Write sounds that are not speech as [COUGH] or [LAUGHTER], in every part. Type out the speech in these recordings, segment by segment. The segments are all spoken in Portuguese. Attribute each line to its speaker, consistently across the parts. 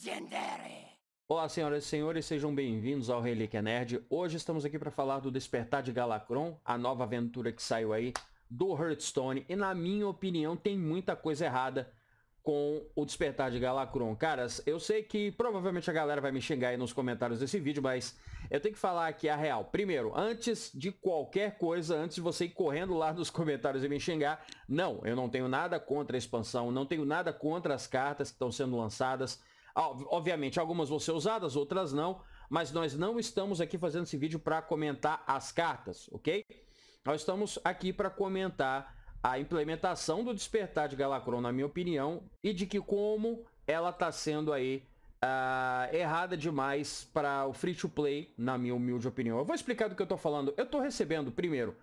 Speaker 1: Legendary! Olá, senhoras e senhores, sejam bem-vindos ao Relíquia Nerd. Hoje estamos aqui para falar do Despertar de Galacron, a nova aventura que saiu aí do Hearthstone. E na minha opinião, tem muita coisa errada com o Despertar de Galacron. Caras, eu sei que provavelmente a galera vai me xingar aí nos comentários desse vídeo, mas eu tenho que falar aqui a real. Primeiro, antes de qualquer coisa, antes de você ir correndo lá nos comentários e me xingar, não, eu não tenho nada contra a expansão, não tenho nada contra as cartas que estão sendo lançadas, Obviamente, algumas vão ser usadas, outras não, mas nós não estamos aqui fazendo esse vídeo para comentar as cartas, ok? Nós estamos aqui para comentar a implementação do despertar de Galacron, na minha opinião, e de que como ela está sendo aí uh, errada demais para o free-to-play, na minha humilde opinião. Eu vou explicar do que eu estou falando. Eu estou recebendo, primeiro,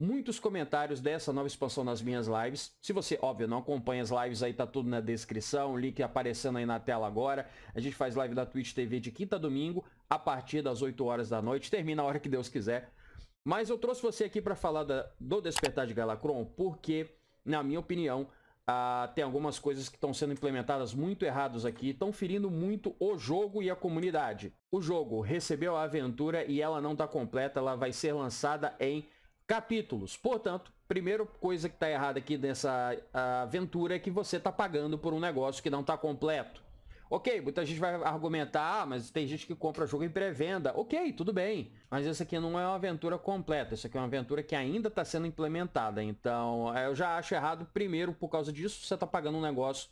Speaker 1: muitos comentários dessa nova expansão nas minhas lives. Se você, óbvio, não acompanha as lives aí, tá tudo na descrição, link aparecendo aí na tela agora. A gente faz live da Twitch TV de quinta a domingo, a partir das 8 horas da noite, termina a hora que Deus quiser. Mas eu trouxe você aqui para falar da, do Despertar de Galacron, porque, na minha opinião, ah, tem algumas coisas que estão sendo implementadas muito erradas aqui, estão ferindo muito o jogo e a comunidade. O jogo recebeu a aventura e ela não está completa, ela vai ser lançada em capítulos. Portanto, primeira coisa que está errada aqui nessa ah, aventura é que você está pagando por um negócio que não está completo. Ok, muita gente vai argumentar, ah, mas tem gente que compra jogo em pré-venda. Ok, tudo bem. Mas essa aqui não é uma aventura completa. Essa aqui é uma aventura que ainda está sendo implementada. Então, eh, eu já acho errado, primeiro, por causa disso, você está pagando um negócio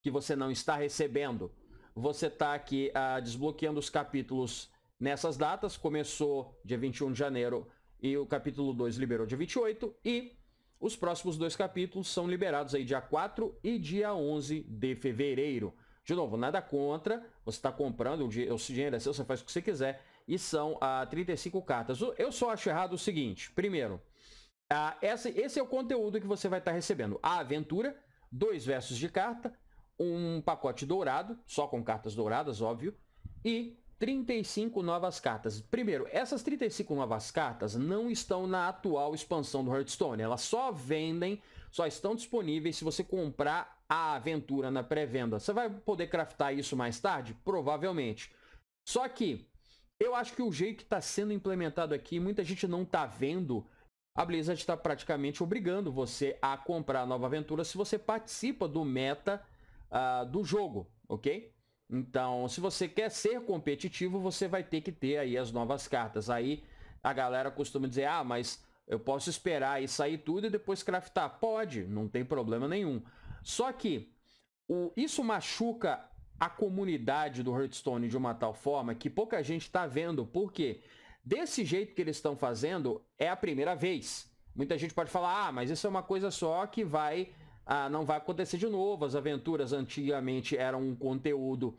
Speaker 1: que você não está recebendo. Você está aqui ah, desbloqueando os capítulos nessas datas. Começou dia 21 de janeiro e o capítulo 2 liberou dia 28 e os próximos dois capítulos são liberados aí dia 4 e dia 11 de fevereiro. De novo, nada contra, você está comprando, o dinheiro é seu, você faz o que você quiser, e são ah, 35 cartas. Eu só acho errado o seguinte, primeiro, ah, esse esse é o conteúdo que você vai estar tá recebendo. A aventura, dois versos de carta, um pacote dourado, só com cartas douradas, óbvio, e 35 novas cartas. Primeiro, essas 35 novas cartas não estão na atual expansão do Hearthstone. Elas só vendem, só estão disponíveis se você comprar a aventura na pré-venda. Você vai poder craftar isso mais tarde? Provavelmente. Só que eu acho que o jeito que está sendo implementado aqui, muita gente não está vendo, a Blizzard está praticamente obrigando você a comprar a nova aventura se você participa do meta uh, do jogo, ok? Então, se você quer ser competitivo, você vai ter que ter aí as novas cartas. Aí a galera costuma dizer, ah, mas eu posso esperar e sair tudo e depois craftar. Pode, não tem problema nenhum. Só que o, isso machuca a comunidade do Hearthstone de uma tal forma que pouca gente está vendo. Por quê? Desse jeito que eles estão fazendo, é a primeira vez. Muita gente pode falar, ah, mas isso é uma coisa só que vai ah, não vai acontecer de novo. As aventuras antigamente eram um conteúdo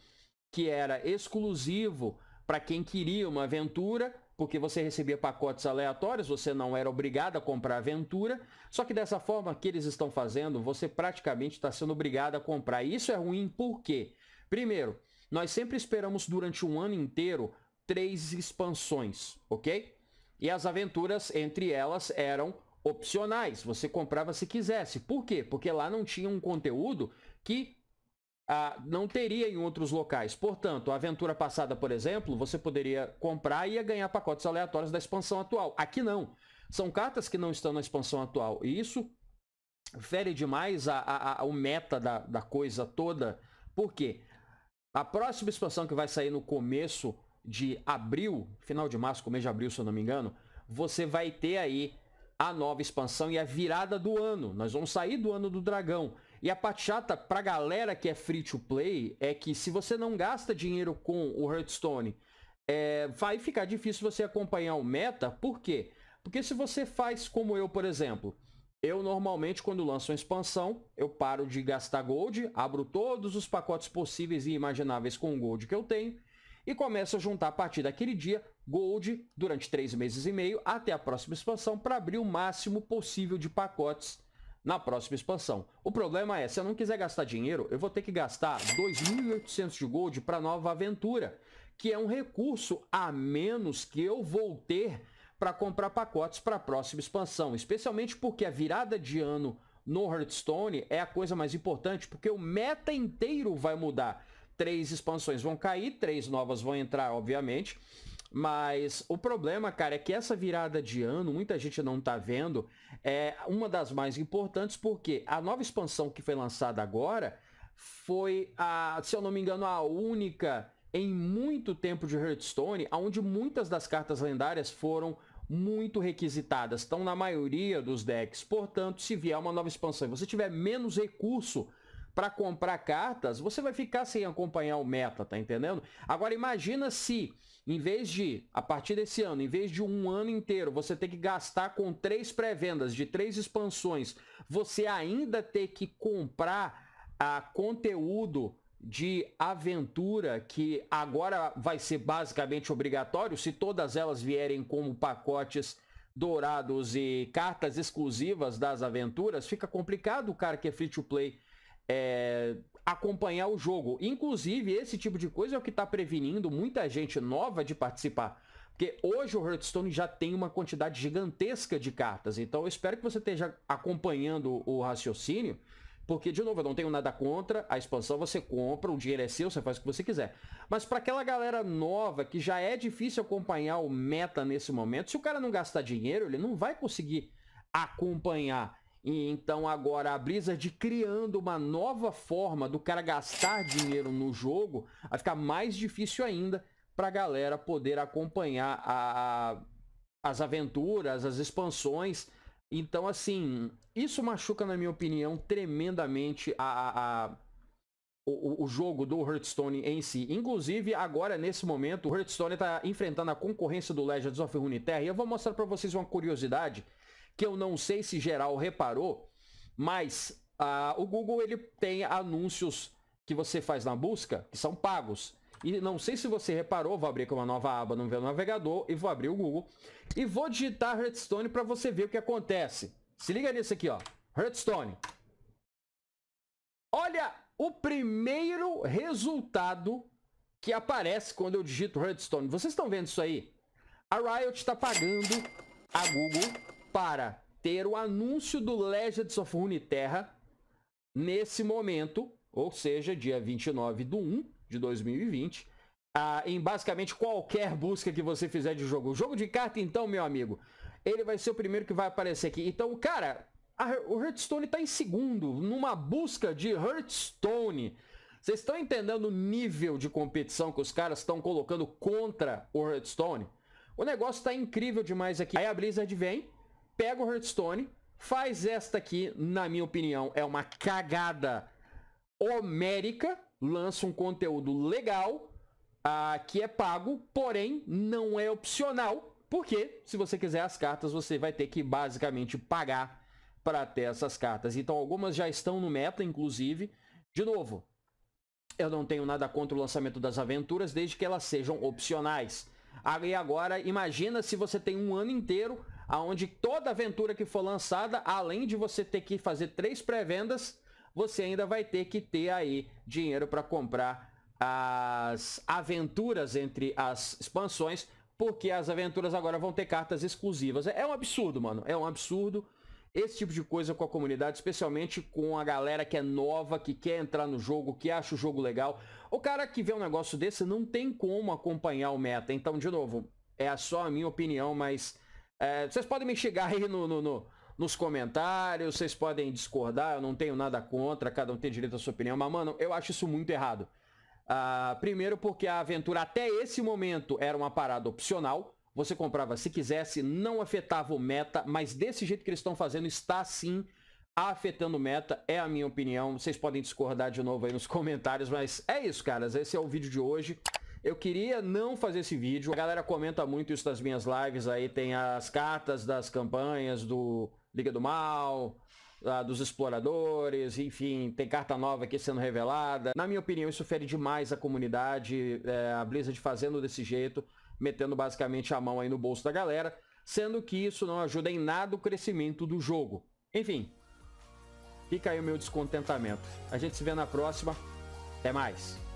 Speaker 1: que era exclusivo para quem queria uma aventura, porque você recebia pacotes aleatórios, você não era obrigado a comprar aventura. Só que dessa forma que eles estão fazendo, você praticamente está sendo obrigado a comprar. E isso é ruim por quê? Primeiro, nós sempre esperamos durante um ano inteiro três expansões, ok? E as aventuras entre elas eram opcionais. Você comprava se quisesse. Por quê? Porque lá não tinha um conteúdo que ah, não teria em outros locais. Portanto, a aventura passada, por exemplo, você poderia comprar e ia ganhar pacotes aleatórios da expansão atual. Aqui não. São cartas que não estão na expansão atual. E isso fere demais a, a, a, o meta da, da coisa toda. Por quê? A próxima expansão que vai sair no começo de abril, final de março, começo de abril, se eu não me engano, você vai ter aí a nova expansão e a virada do ano. Nós vamos sair do ano do dragão. E a chata pra galera que é free to play é que se você não gasta dinheiro com o Hearthstone, é, vai ficar difícil você acompanhar o meta. Por quê? Porque se você faz como eu, por exemplo, eu normalmente quando lanço uma expansão, eu paro de gastar gold, abro todos os pacotes possíveis e imagináveis com o gold que eu tenho e começo a juntar a partir daquele dia Gold durante três meses e meio até a próxima expansão para abrir o máximo possível de pacotes na próxima expansão. O problema é, se eu não quiser gastar dinheiro, eu vou ter que gastar 2.800 de gold para nova aventura, que é um recurso a menos que eu vou ter para comprar pacotes para a próxima expansão, especialmente porque a virada de ano no Hearthstone é a coisa mais importante, porque o meta inteiro vai mudar. Três expansões vão cair, três novas vão entrar, obviamente, mas o problema, cara, é que essa virada de ano, muita gente não tá vendo, é uma das mais importantes, porque a nova expansão que foi lançada agora foi, a, se eu não me engano, a única em muito tempo de Hearthstone, onde muitas das cartas lendárias foram muito requisitadas, estão na maioria dos decks. Portanto, se vier uma nova expansão e você tiver menos recurso para comprar cartas, você vai ficar sem acompanhar o meta, tá entendendo? Agora imagina se, em vez de, a partir desse ano, em vez de um ano inteiro, você ter que gastar com três pré-vendas de três expansões, você ainda ter que comprar a ah, conteúdo de aventura que agora vai ser basicamente obrigatório, se todas elas vierem como pacotes dourados e cartas exclusivas das aventuras, fica complicado o cara que é free to play é, acompanhar o jogo. Inclusive, esse tipo de coisa é o que está prevenindo muita gente nova de participar. Porque hoje o Hearthstone já tem uma quantidade gigantesca de cartas. Então eu espero que você esteja acompanhando o raciocínio. Porque, de novo, eu não tenho nada contra. A expansão você compra, o dinheiro é seu, você faz o que você quiser. Mas para aquela galera nova que já é difícil acompanhar o meta nesse momento, se o cara não gastar dinheiro, ele não vai conseguir acompanhar. E então agora a Blizzard criando uma nova forma do cara gastar dinheiro no jogo, vai ficar mais difícil ainda para a galera poder acompanhar a, as aventuras, as expansões. Então assim, isso machuca na minha opinião tremendamente a, a, a o, o, jogo do Hearthstone em si. Inclusive, agora nesse momento, o Hearthstone está enfrentando a concorrência do Legends of Runeterra. E eu vou mostrar para vocês uma curiosidade que eu não sei se geral reparou, mas ah, o Google ele tem anúncios que você faz na busca, que são pagos. E não sei se você reparou, vou abrir aqui uma nova aba no meu navegador e vou abrir o Google. E vou digitar Redstone para você ver o que acontece. Se liga nisso aqui, ó. Redstone. Olha o primeiro resultado que aparece quando eu digito Redstone. Vocês estão vendo isso aí? A Riot está pagando a Google para ter o anúncio do Legends of Runeterra nesse momento, ou seja, dia 29 de 1 de 2020, ah, em basicamente qualquer busca que você fizer de jogo. O jogo de carta, então, meu amigo, ele vai ser o primeiro que vai aparecer aqui. Então, cara, a, o Hearthstone está em segundo, numa busca de Hearthstone. Vocês estão entendendo o nível de competição que os caras estão colocando contra o Hearthstone? O negócio está incrível demais aqui. Aí a Blizzard vem, pega o Hearthstone, faz esta aqui, na minha opinião, é uma cagada homérica, lança um conteúdo legal, uh, que é pago, porém não é opcional, porque se você quiser as cartas, você vai ter que basicamente pagar para ter essas cartas. Então algumas já estão no meta, inclusive. De novo, eu não tenho nada contra o lançamento das aventuras, desde que elas sejam opcionais. Aí ah, agora, imagina se você tem um ano inteiro aonde toda aventura que for lançada, além de você ter que fazer três pré-vendas, você ainda vai ter que ter aí dinheiro para comprar as aventuras entre as expansões, porque as aventuras agora vão ter cartas exclusivas. É, é um absurdo, mano. É um absurdo esse tipo de coisa com a comunidade, especialmente com a galera que é nova, que quer entrar no jogo, que acha o jogo legal. O cara que vê um negócio desse não tem como acompanhar o meta. Então, de novo, é só a minha opinião, mas é, vocês podem me chegar aí no, no, no, nos comentários, vocês podem discordar, eu não tenho nada contra, cada um tem direito à sua opinião, mas, mano, eu acho isso muito errado. Ah, primeiro porque a aventura até esse momento era uma parada opcional, você comprava se quisesse, não afetava o meta, mas desse jeito que eles estão fazendo, está sim afetando meta, é a minha opinião. Vocês podem discordar de novo aí nos [LAUGHS] comentários, mas é isso, caras. Esse é o vídeo de hoje. Eu queria não fazer esse vídeo. A galera comenta muito isso nas minhas lives aí. Tem as cartas das campanhas do Liga do Mal, ah, dos exploradores, enfim, tem carta nova aqui sendo revelada. Na minha opinião, isso fere demais a comunidade, é, a Blizzard fazendo desse jeito, metendo basicamente a mão aí no bolso da galera, sendo que isso não ajuda em nada o crescimento do jogo. Enfim, fica aí o meu descontentamento. A gente se vê na próxima. Até mais.